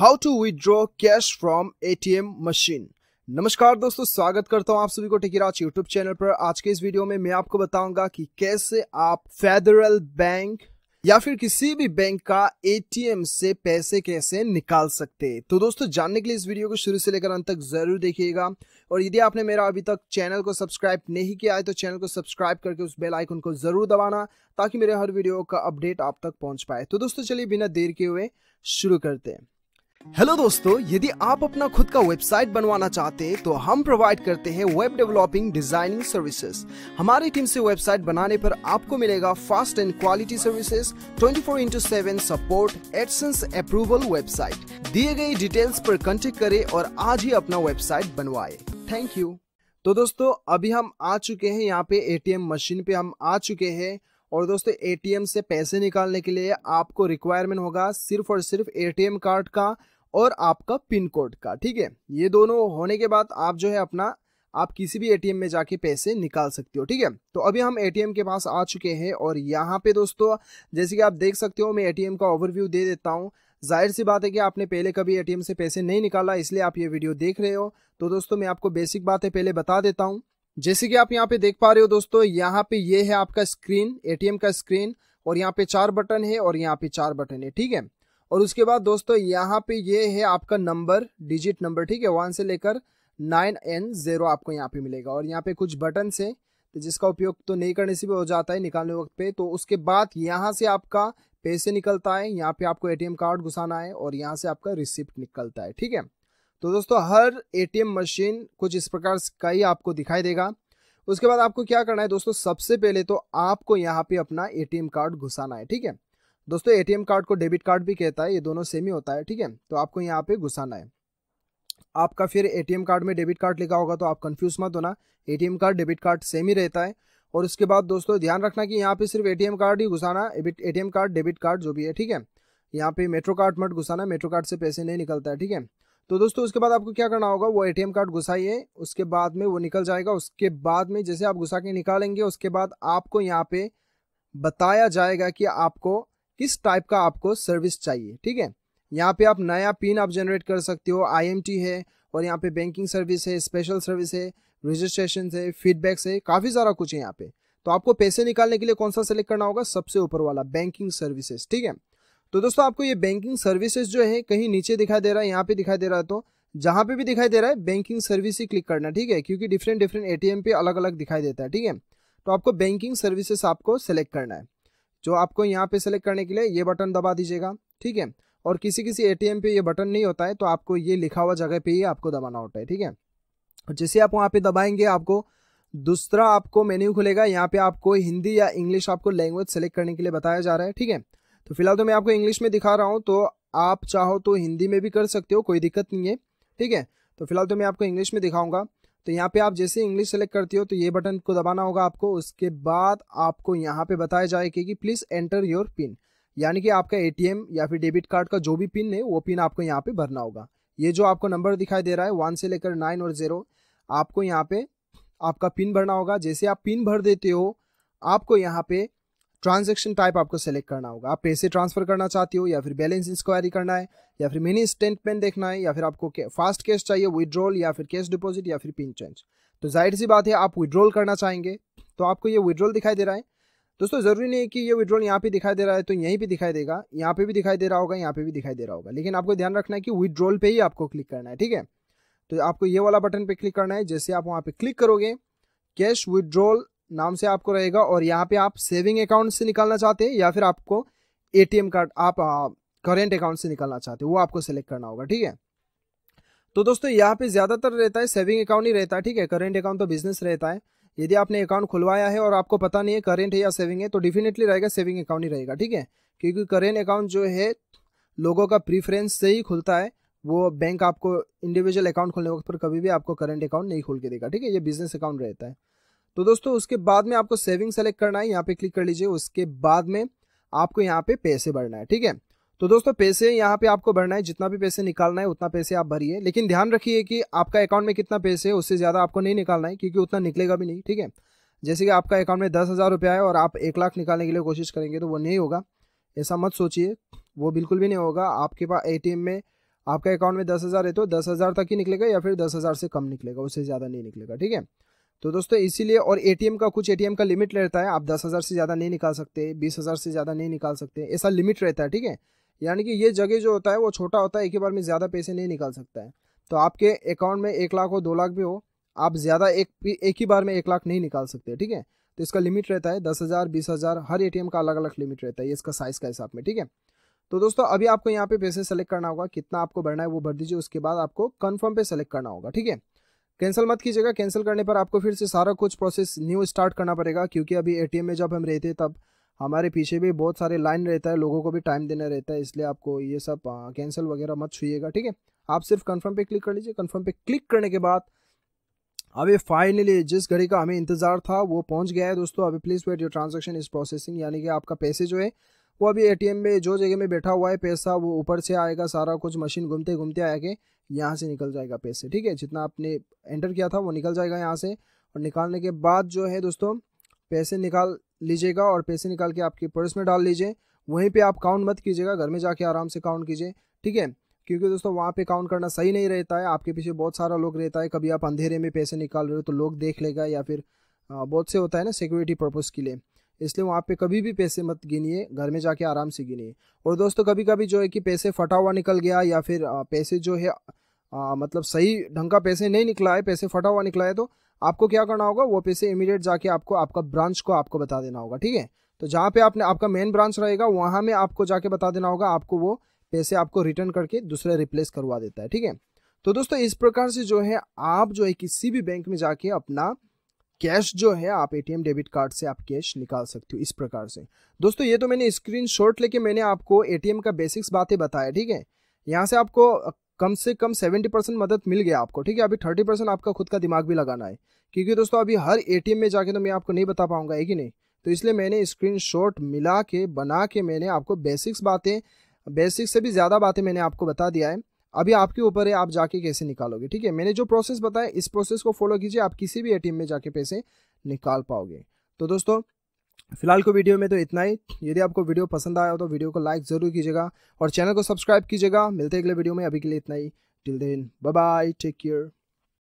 how to withdraw cash from ATM machine नमस्कार दोस्तों स्वागत करता हूं आप सभी को टेकीराज यूट्यूब चैनल पर आज के इस वीडियो में मैं आपको बताऊंगा कि कैसे आप फेडरल बैंक या फिर किसी भी बैंक का एटीएम से पैसे कैसे निकाल सकते हैं तो दोस्तों जानने के लिए इस वीडियो को शुरू से लेकर अंत तक जरूर देखिएगा और यदि आपने मेरा अभी तक चैनल को सब्सक्राइब नहीं किया है तो चैनल को सब्सक्राइब करके उस बेल आइकन को जरूर दबाना ताकि मेरे हर वीडियो का अपडेट आप तक पहुंच पाए तो दोस्तों चलिए बिना देर के हुए शुरू करते हैं हेलो दोस्तों यदि आप अपना खुद का वेबसाइट बनवाना चाहते हैं तो हम प्रोवाइड करते हैं वेब डेवलपिंग डिजाइनिंग सर्विसेज हमारी टीम से वेबसाइट बनाने पर आपको मिलेगा fast and quality services 24 four into seven support AdSense approval website दिए गए डिटेल्स पर कॉन्टेक्ट करें और आज ही अपना वेबसाइट बनवाए थैंक यू तो दोस्तों अभी हम आ चुके हैं यहाँ पे एटीएम मशीन पे हम आ चुके हैं और दोस्तों एटीएम से पैसे निकालने के लिए आपको रिक्वायरमेंट होगा सिर्फ और सिर्फ एटीएम कार्ड का और आपका पिन कोड का ठीक है ये दोनों होने के बाद आप जो है अपना आप किसी भी एटीएम में जाके पैसे निकाल सकते हो ठीक है तो अभी हम एटीएम के पास आ चुके हैं और यहाँ पे दोस्तों जैसे कि आप देख सकते हो मैं एटीएम का ओवरव्यू दे देता हूँ जाहिर सी बात है कि आपने पहले कभी एटीएम से पैसे नहीं निकाला इसलिए आप ये वीडियो देख रहे हो तो दोस्तों मैं आपको बेसिक बातें पहले बता देता हूँ जैसे कि आप यहाँ पे देख पा रहे हो दोस्तों यहाँ पे ये है आपका स्क्रीन एटीएम का स्क्रीन और यहाँ पे चार बटन है और यहाँ पे चार बटन है ठीक है और उसके बाद दोस्तों यहाँ पे ये है आपका नंबर डिजिट नंबर ठीक है वन से लेकर नाइन एन जीरो आपको यहाँ पे मिलेगा और यहाँ पे कुछ बटन है तो जिसका उपयोग तो नहीं करने से भी हो जाता है निकालने वक्त पे तो उसके बाद यहाँ से आपका पैसे निकलता है यहाँ पे आपको एटीएम कार्ड घुसाना है और यहाँ से आपका रिसिप्ट निकलता है ठीक है तो दोस्तों हर एटीएम मशीन कुछ इस प्रकार का ही आपको दिखाई देगा उसके बाद आपको क्या करना है दोस्तों सबसे पहले तो आपको यहाँ पे अपना एटीएम कार्ड घुसाना है ठीक है दोस्तों एटीएम कार्ड को डेबिट कार्ड भी कहता है ये दोनों सेम ही होता है ठीक है तो आपको यहाँ पे घुसाना है आपका फिर एटीएम कार्ड में डेबिट कार्ड लिखा होगा तो आप कंफ्यूज मत होना ATM card debit card same ही रहता है और उसके बाद दोस्तों ध्यान रखना कि यहाँ पे सिर्फ एटीएम कार्ड ही घुसाना एटीएम कार्ड डेबिट कार्ड जो भी है ठीक है यहाँ पे मेट्रो कार्ड मत घुसाना मेट्रो कार्ड से पैसे नहीं निकलता है ठीक है तो दोस्तों उसके बाद आपको क्या करना होगा वो एटीएम कार्ड घुसाइए उसके बाद में वो निकल जाएगा उसके बाद में जैसे आप घुसा के निकालेंगे उसके बाद आपको यहाँ पे बताया जाएगा कि आपको किस टाइप का आपको सर्विस चाहिए ठीक है यहाँ पे आप नया पिन आप जनरेट कर सकते हो आईएमटी है और यहाँ पे बैंकिंग सर्विस है स्पेशल सर्विस है रजिस्ट्रेशन है फीडबैक्स है काफ़ी सारा कुछ है यहाँ पे तो आपको पैसे निकालने के लिए कौन सा सेलेक्ट करना होगा सबसे ऊपर वाला बैंकिंग सर्विसेज ठीक है तो दोस्तों आपको ये बैंकिंग सर्विसेज जो है कहीं नीचे दिखाई दे रहा है यहाँ पे दिखाई दे रहा है तो जहाँ पे भी दिखाई दे रहा है बैंकिंग सर्विस ही क्लिक करना ठीक है क्योंकि डिफरेंट डिफरेंट एटीएम पे अलग अलग दिखाई देता है ठीक है तो आपको बैंकिंग सर्विसेस आपको सेलेक्ट करना है जो आपको यहाँ पे सेलेक्ट करने के लिए ये बटन दबा दीजिएगा ठीक है और किसी किसी ए पे ये बटन नहीं होता है तो आपको ये लिखा हुआ जगह पे ही आपको दबाना होता है ठीक है जैसे आप वहाँ पे दबाएंगे आपको दूसरा आपको मेन्यू खुलेगा यहाँ पे आपको हिंदी या इंग्लिश आपको लैंग्वेज सेलेक्ट करने के लिए बताया जा रहा है ठीक है तो फिलहाल तो मैं आपको इंग्लिश में दिखा रहा हूँ तो आप चाहो तो हिंदी में भी कर सकते हो कोई दिक्कत नहीं है ठीक है तो फिलहाल तो मैं आपको इंग्लिश में दिखाऊंगा तो यहाँ पे आप जैसे इंग्लिश सेलेक्ट करते हो तो ये बटन को दबाना होगा आपको उसके बाद आपको यहाँ पे बताया जाएगा कि प्लीज़ एंटर योर पिन यानी कि आपका एटीएम या फिर डेबिट कार्ड का जो भी पिन है वो पिन आपको यहाँ पे भरना होगा ये जो आपको नंबर दिखाई दे रहा है वन से लेकर नाइन और ज़ीरो आपको यहाँ पे आपका पिन भरना होगा जैसे आप पिन भर देते हो आपको यहाँ पे ट्रांजेक्शन टाइप आपको सेलेक्ट करना होगा आप पैसे ट्रांसफर करना चाहते हो या फिर बैलेंस इंक्वायरी करना है या फिर मिनी स्टेटमेंट देखना है या फिर आपको फास्ट कैश चाहिए विड्रॉल या फिर कैश डिपॉजिट या फिर पिन चेंज तो जाहिर सी बात है आप विड्रॉल करना चाहेंगे तो आपको ये विड्रॉल दिखाई दे रहा है दोस्तों ज़रूरी नहीं है कि ये विड्रॉल यहाँ पे दिखाई दे रहा है तो यहीं पे दिखाई देगा यहाँ पे भी दिखाई दे रहा होगा यहाँ पे भी दिखाई दे रहा होगा लेकिन आपको ध्यान रखना है कि विड्रॉल पे ही आपको क्लिक करना है ठीक है तो आपको ये वाला बटन पे क्लिक करना है जैसे आप वहाँ पे क्लिक करोगे कैश विड्रॉल नाम से आपको रहेगा और यहाँ पे आप सेविंग अकाउंट से निकालना चाहते हैं या फिर आपको एटीएम कार्ड आप करेंट अकाउंट से निकालना चाहते हैं वो आपको सेलेक्ट करना होगा ठीक है तो दोस्तों यहाँ पे ज़्यादातर रहता है सेविंग अकाउंट ही रहता है ठीक है करेंट अकाउंट तो बिजनेस रहता है यदि आपने अकाउंट खुलवाया है और आपको पता नहीं है करेंट है या सेविंग है तो डेफिनेटली रहेगा सेविंग अकाउंट ही रहेगा ठीक है क्योंकि करेंट अकाउंट जो है लोगों का प्रीफरेंस से ही खुलता है वो बैंक आपको इंडिविजुअल अकाउंट खोलने वक्त पर कभी भी आपको करेंट अकाउंट नहीं खोल के देगा ठीक है ये बिजनेस अकाउंट रहता है तो दोस्तों उसके बाद में आपको सेविंग सेलेक्ट करना है यहाँ पे क्लिक कर लीजिए उसके बाद में आपको यहाँ पे पैसे भरना है ठीक है तो दोस्तों पैसे यहाँ पे आपको भरना है जितना भी पैसे निकालना है उतना पैसे आप भरिए लेकिन ध्यान रखिए कि आपका अकाउंट में कितना पैसे है उससे ज़्यादा आपको नहीं निकालना है क्योंकि उतना निकलेगा भी नहीं ठीक है जैसे कि आपका अकाउंट में दस हज़ार रुपया है और आप एक लाख निकालने के लिए कोशिश करेंगे तो वो नहीं होगा ऐसा मत सोचिए वो बिल्कुल भी नहीं होगा आपके पास ए में आपका अकाउंट में दस हज़ार है तो दस हज़ार तक ही निकलेगा या फिर दस हज़ार से कम निकलेगा उससे ज़्यादा नहीं निकलेगा ठीक है तो दोस्तों इसीलिए और एटीएम का कुछ एटीएम का लिमिट रहता है आप दस हज़ार से ज़्यादा नहीं निकाल सकते बीस हज़ार से ज़्यादा नहीं निकाल सकते ऐसा लिमिट रहता है ठीक है यानी कि ये जगह जो होता है वो छोटा होता है एक ही बार में ज़्यादा पैसे नहीं निकाल सकता है तो आपके अकाउंट में एक लाख हो दो लाख भी हो आप ज़्यादा एक एक ही बार में एक लाख नहीं निकाल सकते ठीक है तो इसका लिमिट रहता है दस हज़ार बीस हज़ार हर ए का अलग अलग लिमिट रहता है इसका साइज़ का हिसाब में ठीक है तो दोस्तों अभी आपको यहाँ पे पैसे सेलेक्ट करना होगा कितना आपको भरना है वो भर दीजिए उसके बाद आपको कन्फर्म पे सेलेक्ट करना होगा ठीक है कैंसिल मत कीजिएगा कैंसिल करने पर आपको फिर से सारा कुछ प्रोसेस न्यू स्टार्ट करना पड़ेगा क्योंकि अभी ए में जब हम रहते तब हमारे पीछे भी बहुत सारे लाइन रहता है लोगों को भी टाइम देना रहता है इसलिए आपको ये सब कैंसिल वगैरह मत छूएगा ठीक है आप सिर्फ कन्फर्म पे क्लिक कर लीजिए कन्फर्म पे क्लिक करने के बाद अभी फाइनली जिस घड़ी का हमें इंतजार था वो पहुंच गया है दोस्तों अभी please wait your transaction is processing यानी कि आपका पैसे जो है वो अभी एटीएम में जो जगह में बैठा हुआ है पैसा वो ऊपर से आएगा सारा कुछ मशीन घूमते घूमते आके यहाँ से निकल जाएगा पैसे ठीक है जितना आपने एंटर किया था वो निकल जाएगा यहाँ से और निकालने के बाद जो है दोस्तों पैसे निकाल लीजिएगा और पैसे निकाल के आपके पर्स में डाल लीजिए वहीं पर आप काउंट मत कीजिएगा घर में जाके आराम से काउंट कीजिए ठीक है क्योंकि दोस्तों वहाँ पे काउंट करना सही नहीं रहता है आपके पीछे बहुत सारा लोग रहता है कभी आप अंधेरे में पैसे निकाल रहे हो तो लोग देख लेगा या फिर बहुत से होता है ना सिक्योरिटी पर्पज़ के लिए इसलिए वहाँ पे कभी भी पैसे मत गिनिए घर में जाके आराम से गिनिए और दोस्तों कभी कभी जो है कि पैसे फटा हुआ निकल गया या फिर पैसे जो है आ, मतलब सही ढंग का पैसे नहीं निकला है पैसे फटा हुआ निकला है तो आपको क्या करना होगा वो पैसे इमीडिएट जाके आपको आपका ब्रांच को आपको बता देना होगा ठीक है तो जहाँ पे आपने आपका मेन ब्रांच रहेगा वहाँ में आपको जाके बता देना होगा आपको वो पैसे आपको रिटर्न करके दूसरे रिप्लेस करवा देता है ठीक है तो दोस्तों इस प्रकार से जो है आप जो है किसी भी बैंक में जाके अपना कैश जो है आप एटीएम डेबिट कार्ड से आप कैश निकाल सकते हो इस प्रकार से दोस्तों ये तो मैंने स्क्रीन शॉट लेके मैंने आपको एटीएम का बेसिक्स बातें बताया ठीक है यहाँ से आपको कम से कम सेवेंटी परसेंट मदद मिल गया आपको ठीक है अभी थर्टी परसेंट आपका खुद का दिमाग भी लगाना है क्योंकि दोस्तों अभी हर एटीएम में जाके तो मैं आपको नहीं बता पाऊंगा है कि नहीं तो इसलिए मैंने स्क्रीन मिला के बना के मैंने आपको बेसिक्स बातें बेसिक से भी ज़्यादा बातें मैंने आपको बता दिया है अभी आपके ऊपर है आप जाके कैसे निकालोगे ठीक है मैंने जो प्रोसेस बताया इस प्रोसेस को फॉलो कीजिए आप किसी भी एटीएम में जाके पैसे निकाल पाओगे तो दोस्तों फिलहाल को वीडियो में तो इतना ही यदि आपको वीडियो पसंद आया हो तो वीडियो को लाइक ज़रूर कीजिएगा और चैनल को सब्सक्राइब कीजिएगा मिलते हैं अगले वीडियो में अभी के लिए इतना ही till then bye bye take care